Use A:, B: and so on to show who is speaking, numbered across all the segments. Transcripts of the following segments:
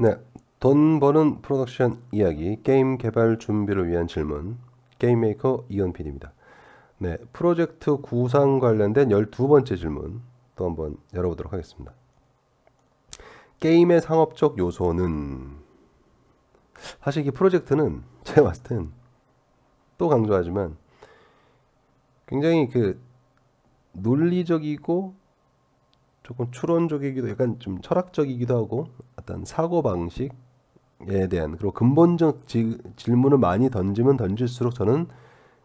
A: 네. 돈 버는 프로덕션 이야기, 게임 개발 준비를 위한 질문, 게임 메이커 이현필입니다. 네, 프로젝트 구상 관련된 12번째 질문 또 한번 열어보도록 하겠습니다. 게임의 상업적 요소는 사실 이 프로젝트는 제가 봤을 땐 또 강조하지만 굉장히 그 논리적이고 조금 추론적이기도 약간 좀 철학적이기도 하고 어떤 사고 방식에 대한 그리고 근본적 지, 질문을 많이 던지면 던질수록 저는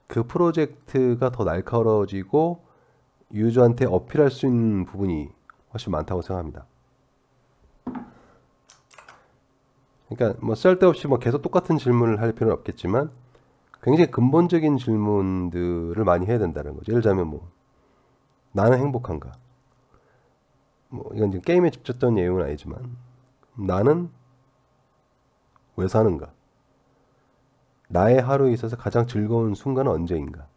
A: 그 프로젝트가 더 날카로워지고 유저한테 어필할 수 있는 부분이 훨씬 많다고 생각합니다. 그러니까 뭐 쓸데없이 뭐 계속 똑같은 질문을 할 필요는 없겠지만 굉장히 근본적인 질문들을 많이 해야 된다는 거죠. 예를 들자면 뭐 나는 행복한가? 뭐 이건 지금 게임에 집중했던 내용은 아니지만 나는 왜 사는가? 나의 하루에 있어서 가장 즐거운 순간은 언제인가?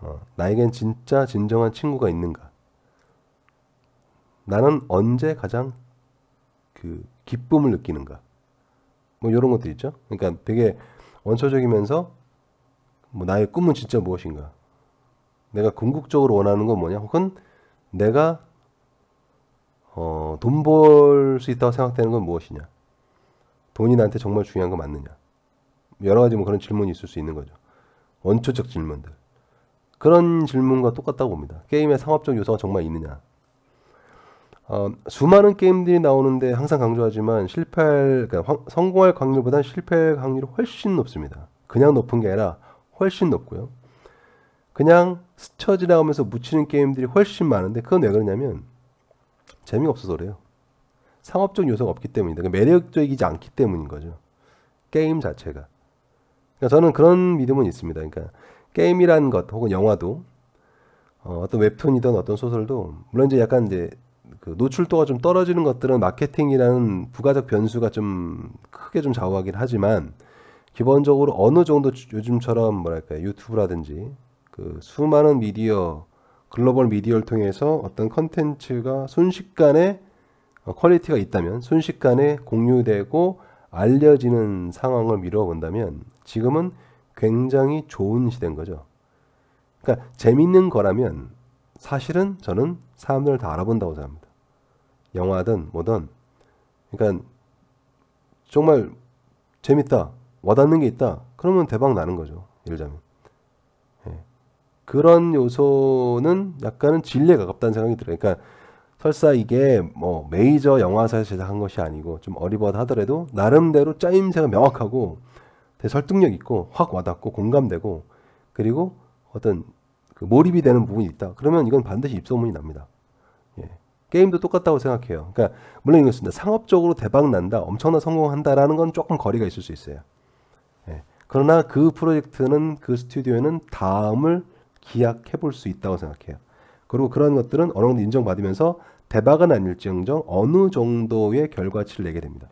A: 어, 나에겐 진짜 진정한 친구가 있는가? 나는 언제 가장 그 기쁨을 느끼는가? 뭐 이런 것들 있죠. 그러니까 되게 원초적이면서 뭐 나의 꿈은 진짜 무엇인가? 내가 궁극적으로 원하는 건 뭐냐? 혹은 내가 어, 돈 벌 수 있다고 생각되는 건 무엇이냐? 돈이 나한테 정말 중요한 거 맞느냐? 여러 가지 뭐 그런 질문이 있을 수 있는 거죠. 원초적 질문들. 그런 질문과 똑같다고 봅니다. 게임의 상업적 요소가 정말 있느냐? 어, 수많은 게임들이 나오는데 항상 강조하지만 실패할, 그러니까 성공할 확률보단 실패할 확률이 훨씬 높습니다. 그냥 높은 게 아니라 훨씬 높고요. 그냥 스쳐 지나가면서 묻히는 게임들이 훨씬 많은데 그건 왜 그러냐면 재미가 없어서 그래요. 상업적 요소가 없기 때문이다. 그러니까 매력적이지 않기 때문인 거죠. 게임 자체가. 그러니까 저는 그런 믿음은 있습니다. 그러니까 게임이라는 것 혹은 영화도 어, 떤 웹툰이든 어떤 소설도 물론 이제 약간 이제 그 노출도가 좀 떨어지는 것들은 마케팅이라는 부가적 변수가 좀 크게 좀 좌우하긴 하지만 기본적으로 어느 정도 요즘처럼 뭐랄까 유튜브라든지 그 수많은 미디어 글로벌 미디어를 통해서 어떤 컨텐츠가 순식간에 어, 퀄리티가 있다면 순식간에 공유되고 알려지는 상황을 미뤄 본다면 지금은 굉장히 좋은 시대인 거죠. 그러니까 재밌는 거라면 사실은 저는 사람들을 다 알아본다고 생각합니다. 영화든 뭐든 그러니까 정말 재밌다 와닿는 게 있다 그러면 대박 나는 거죠. 예를 들면 그런 요소는 약간은 진리에 가깝다는 생각이 들어요. 그러니까 설사 이게 뭐 메이저 영화사에서 제작한 것이 아니고 좀 어리버하더라도 나름대로 짜임새가 명확하고 설득력 있고 확 와닿고 공감되고 그리고 어떤 그 몰입이 되는 부분이 있다. 그러면 이건 반드시 입소문이 납니다. 예. 게임도 똑같다고 생각해요. 그러니까 물론 이것습니다. 상업적으로 대박 난다, 엄청나 성공한다라는 건 조금 거리가 있을 수 있어요. 예. 그러나 그 프로젝트는 그 스튜디오는 다음을 기약해 볼 수 있다고 생각해요. 그리고 그런 것들은 어느 정도 인정받으면서 대박은 아닐지언정 어느 정도의 결과치를 내게 됩니다.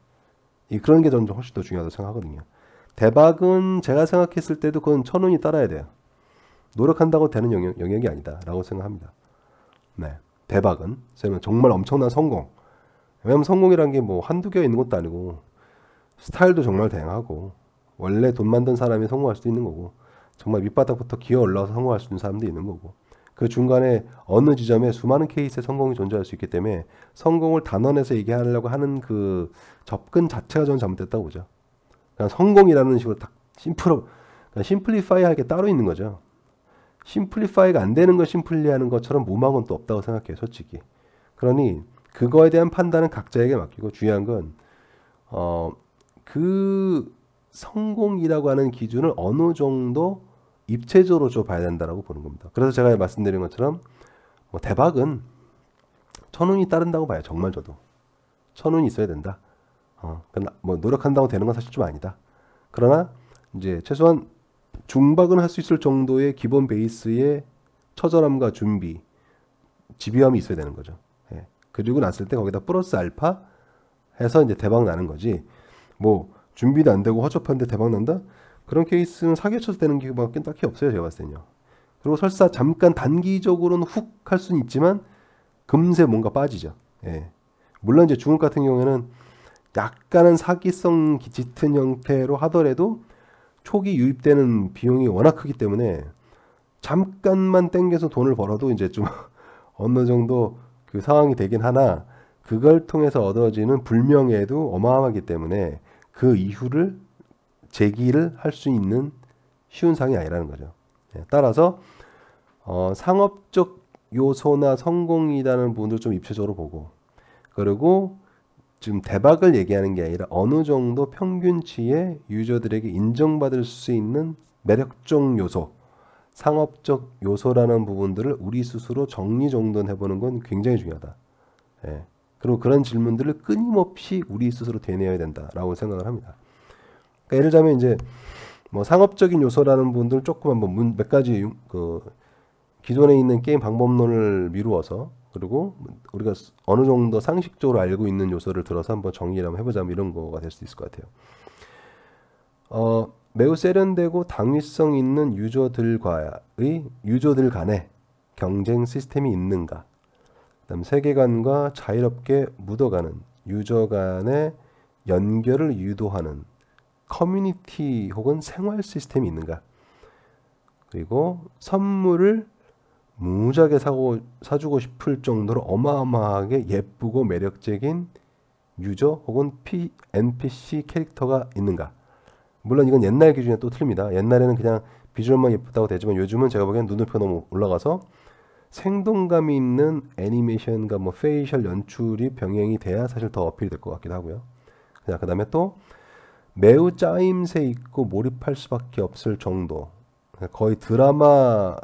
A: 이 그런 게 저는 훨씬 더 중요하다고 생각하거든요. 대박은 제가 생각했을 때도 그건 천운이 따라야 돼요. 노력한다고 되는 영역, 영역이 아니다라고 생각합니다. 네. 대박은 정말 엄청난 성공. 왜냐면 성공이란 게 뭐 한두 개 있는 것도 아니고 스타일도 정말 다양하고 원래 돈 만든 사람이 성공할 수도 있는 거고 정말 밑바닥부터 기어 올라와서 성공할 수 있는 사람도 있는 거고 그 중간에 어느 지점에 수많은 케이스의 성공이 존재할 수 있기 때문에 성공을 단언해서 얘기하려고 하는 그 접근 자체가 저는 잘못됐다고 보죠. 그냥 성공이라는 식으로 딱 심플 심플리파이 할게 따로 있는 거죠. 심플리파이가 안 되는 걸 심플리하는 것처럼 무망은 또 없다고 생각해요, 솔직히. 그러니 그거에 대한 판단은 각자에게 맡기고 중요한 건어그 성공이라고 하는 기준을 어느 정도 입체적으로 좀 봐야 된다라고 보는 겁니다. 그래서 제가 말씀드린 것처럼 뭐 대박은 천운이 따른다고 봐요. 정말 저도 천운이 있어야 된다. 어, 뭐 노력한다고 되는 건 사실 좀 아니다. 그러나 이제 최소한 중박은 할 수 있을 정도의 기본 베이스의 처절함과 준비, 집요함이 있어야 되는 거죠. 예. 그리고 났을 때 거기다 플러스 알파 해서 이제 대박 나는 거지. 뭐 준비도 안 되고 허접한데 대박 난다? 그런 케이스는 사기쳐서 되는 기우밖에 딱히 없어요. 제가 봤을 때는요. 그리고 설사 잠깐 단기적으로는 훅 할 수는 있지만 금세 뭔가 빠지죠. 예. 물론 이제 중국 같은 경우에는 약간은 사기성 짙은 형태로 하더라도 초기 유입되는 비용이 워낙 크기 때문에 잠깐만 땡겨서 돈을 벌어도 이제 좀 어느 정도 그 상황이 되긴 하나 그걸 통해서 얻어지는 불명예도 어마어마하기 때문에 그 이후를 제기를 할 수 있는 쉬운 상이 아니라는 거죠. 예, 따라서 어, 상업적 요소나 성공이라는 부분도 좀 입체적으로 보고 그리고 지금 대박을 얘기하는 게 아니라 어느 정도 평균치의 유저들에게 인정받을 수 있는 매력적 요소, 상업적 요소라는 부분들을 우리 스스로 정리정돈해 보는 건 굉장히 중요하다. 예. 그리고 그런 질문들을 끊임없이 우리 스스로 되뇌어야 된다라고 생각을 합니다. 그러니까 예를 들자면 이제 뭐 상업적인 요소라는 분들 조금 한번 몇 가지 그 기존에 있는 게임 방법론을 미루어서 그리고 우리가 어느 정도 상식적으로 알고 있는 요소를 들어서 한번 정리를 한번 해보자 면 이런 거가 될 수 있을 것 같아요. 어, 매우 세련되고 당위성 있는 유저들과의 유저들 간의 경쟁 시스템이 있는가? 그다음 세계관과 자유롭게 묻어가는 유저 간의 연결을 유도하는 커뮤니티 혹은 생활 시스템이 있는가. 그리고 선물을 무지하게 사고 사주고 싶을 정도로 어마어마하게 예쁘고 매력적인 유저 혹은 P, NPC 캐릭터가 있는가. 물론 이건 옛날 기준에 또 틀립니다. 옛날에는 그냥 비주얼만 예쁘다고 되지만 요즘은 제가 보기엔 눈높이가 너무 올라가서 생동감이 있는 애니메이션과 뭐 페이셜 연출이 병행이 돼야 사실 더 어필될 이것 같기도 하고요. 그 다음에 또 매우 짜임새 있고 몰입할 수밖에 없을 정도 거의 드라마의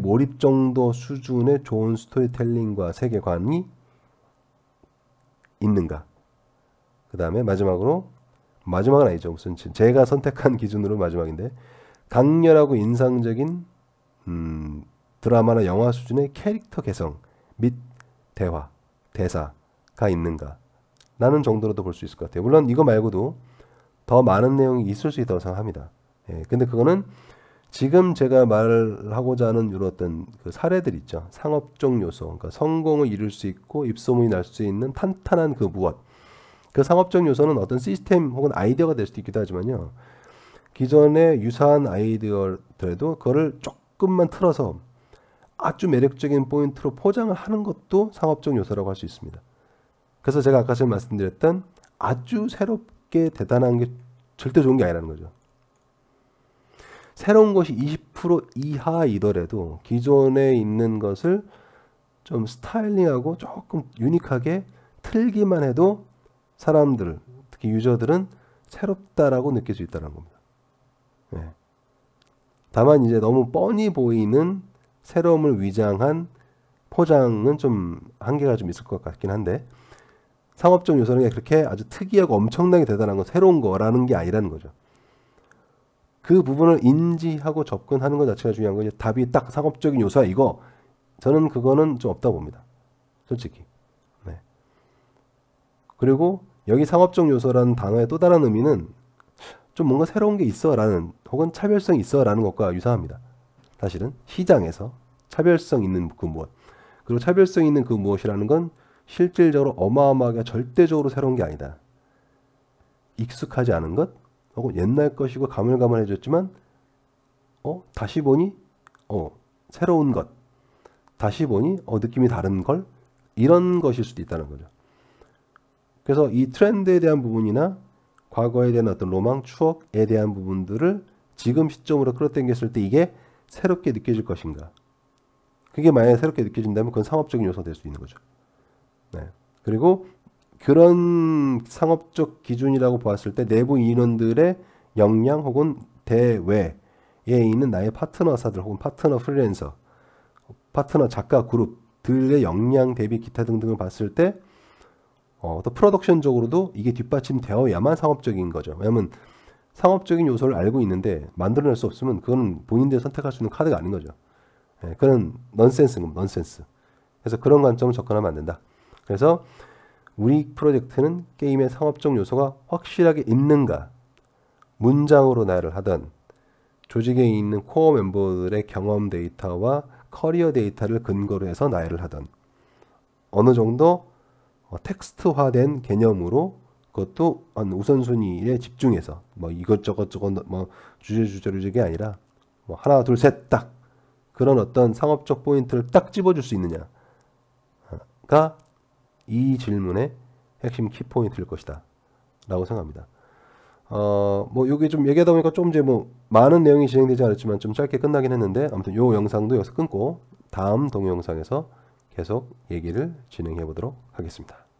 A: 몰입 정도 수준의 좋은 스토리텔링과 세계관이 있는가 그 다음에 마지막으로 마지막은 아니죠 무슨 제가 선택한 기준으로 마지막인데 강렬하고 인상적인 음, 드라마나 영화 수준의 캐릭터 개성 및 대화, 대사가 있는가 라는 정도로도 볼 수 있을 것 같아요. 물론 이거 말고도 더 많은 내용이 있을 수 있다고 생각합니다. 예, 근데 그거는 지금 제가 말하고자 하는 이런 어떤 그 사례들 있죠. 상업적 요소, 그러니까 성공을 이룰 수 있고 입소문이 날 수 있는 탄탄한 그 무엇. 그 상업적 요소는 어떤 시스템 혹은 아이디어가 될 수도 있기도 하지만요. 기존의 유사한 아이디어들에도 그거를 조금만 틀어서 아주 매력적인 포인트로 포장을 하는 것도 상업적 요소라고 할 수 있습니다. 그래서 제가 아까 전에 말씀드렸던 아주 새롭게 대단한 게 절대 좋은 게 아니라는 거죠. 새로운 것이 20% 이하이더라도 기존에 있는 것을 좀 스타일링하고 조금 유니크하게 틀기만 해도 사람들, 특히 유저들은 새롭다라고 느낄 수 있다는 겁니다. 네. 다만 이제 너무 뻔히 보이는 새로움을 위장한 포장은 좀 한계가 좀 있을 것 같긴 한데 상업적 요소는 그렇게 아주 특이하고 엄청나게 대단한 거 새로운 거라는 게 아니라는 거죠. 그 부분을 인지하고 접근하는 것 자체가 중요한 거죠. 답이 딱 상업적인 요소야 이거 저는 그거는 좀 없다 봅니다. 솔직히. 네. 그리고 여기 상업적 요소라는 단어의 또 다른 의미는 좀 뭔가 새로운 게 있어라는 혹은 차별성이 있어라는 것과 유사합니다. 사실은 시장에서 차별성 있는 그 무엇 그리고 차별성 있는 그 무엇이라는 건 실질적으로 어마어마하게 절대적으로 새로운 게 아니다. 익숙하지 않은 것 혹은 옛날 것이고 가물가물해졌지만 어 다시 보니 어 새로운 것 다시 보니 어 느낌이 다른 걸 이런 것일 수도 있다는 거죠. 그래서 이 트렌드에 대한 부분이나 과거에 대한 어떤 로망, 추억에 대한 부분들을 지금 시점으로 끌어당겼을 때 이게 새롭게 느껴질 것인가. 그게 만약에 새롭게 느껴진다면 그건 상업적인 요소가 될 수 있는 거죠. 그리고 그런 상업적 기준이라고 보았을 때 내부 인원들의 역량 혹은 대외에 있는 나의 파트너사들 혹은 파트너 프리랜서, 파트너 작가 그룹들의 역량 대비 기타 등등을 봤을 때 어, 또 프로덕션적으로도 이게 뒷받침되어야만 상업적인 거죠. 왜냐면 상업적인 요소를 알고 있는데 만들어낼 수 없으면 그건 본인들이 선택할 수 있는 카드가 아닌 거죠. 예, 그런 넌센스는 넌센스. 그래서 그런 관점을 접근하면 안 된다. 그래서 우리 프로젝트는 게임의 상업적 요소가 확실하게 있는가? 문장으로 나열을 하던 조직에 있는 코어 멤버들의 경험 데이터와 커리어 데이터를 근거로 해서 나열을 하던 어느 정도 어, 텍스트화된 개념으로 그것도 한 우선순위에 집중해서 뭐 이것저것 저것 뭐 주제 주제로 이게 아니라 뭐 하나 둘 셋 딱 그런 어떤 상업적 포인트를 딱 집어줄 수 있느냐가 이 질문의 핵심 키포인트일 것이다. 라고 생각합니다. 어, 뭐, 요게 좀 얘기하다 보니까 좀 이제 뭐, 많은 내용이 진행되지 않았지만 좀 짧게 끝나긴 했는데, 아무튼 요 영상도 여기서 끊고, 다음 동영상에서 계속 얘기를 진행해 보도록 하겠습니다.